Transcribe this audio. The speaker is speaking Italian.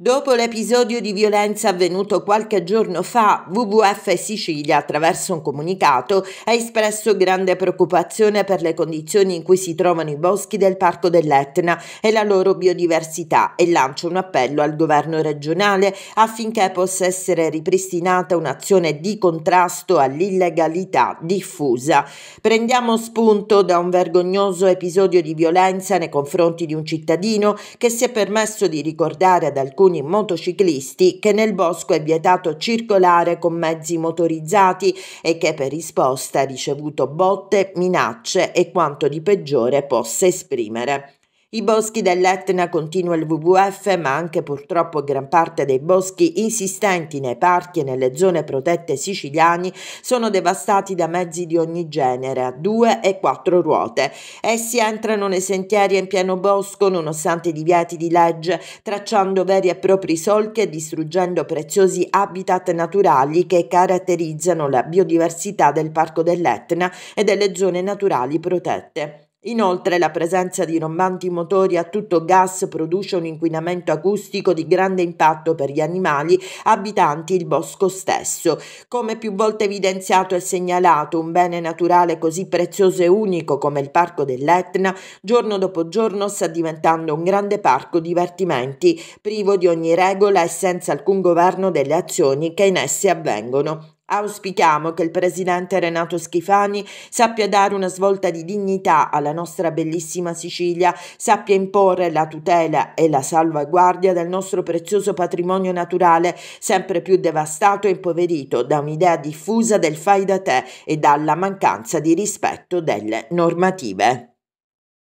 Dopo l'episodio di violenza avvenuto qualche giorno fa, WWF Sicilia, attraverso un comunicato, ha espresso grande preoccupazione per le condizioni in cui si trovano i boschi del Parco dell'Etna e la loro biodiversità e lancia un appello al governo regionale affinché possa essere ripristinata un'azione di contrasto all'illegalità diffusa. Prendiamo spunto da un vergognoso episodio di violenza nei confronti di un cittadino che si è permesso di ricordare ad alcuni alcuni motociclisti che nel bosco è vietato circolare con mezzi motorizzati e che per risposta ha ricevuto botte, minacce e quanto di peggiore possa esprimere. I boschi dell'Etna continua il WWF, ma anche purtroppo gran parte dei boschi insistenti nei parchi e nelle zone protette siciliani sono devastati da mezzi di ogni genere, a due e quattro ruote. Essi entrano nei sentieri in pieno bosco nonostante i divieti di legge, tracciando veri e propri solchi e distruggendo preziosi habitat naturali che caratterizzano la biodiversità del Parco dell'Etna e delle zone naturali protette. Inoltre la presenza di rombanti motori a tutto gas produce un inquinamento acustico di grande impatto per gli animali abitanti il bosco stesso. Come più volte evidenziato e segnalato, un bene naturale così prezioso e unico come il Parco dell'Etna, giorno dopo giorno sta diventando un grande parco divertimenti, privo di ogni regola e senza alcun governo delle azioni che in esse avvengono. Auspichiamo che il presidente Renato Schifani sappia dare una svolta di dignità alla nostra bellissima Sicilia, sappia imporre la tutela e la salvaguardia del nostro prezioso patrimonio naturale, sempre più devastato e impoverito da un'idea diffusa del fai da te e dalla mancanza di rispetto delle normative.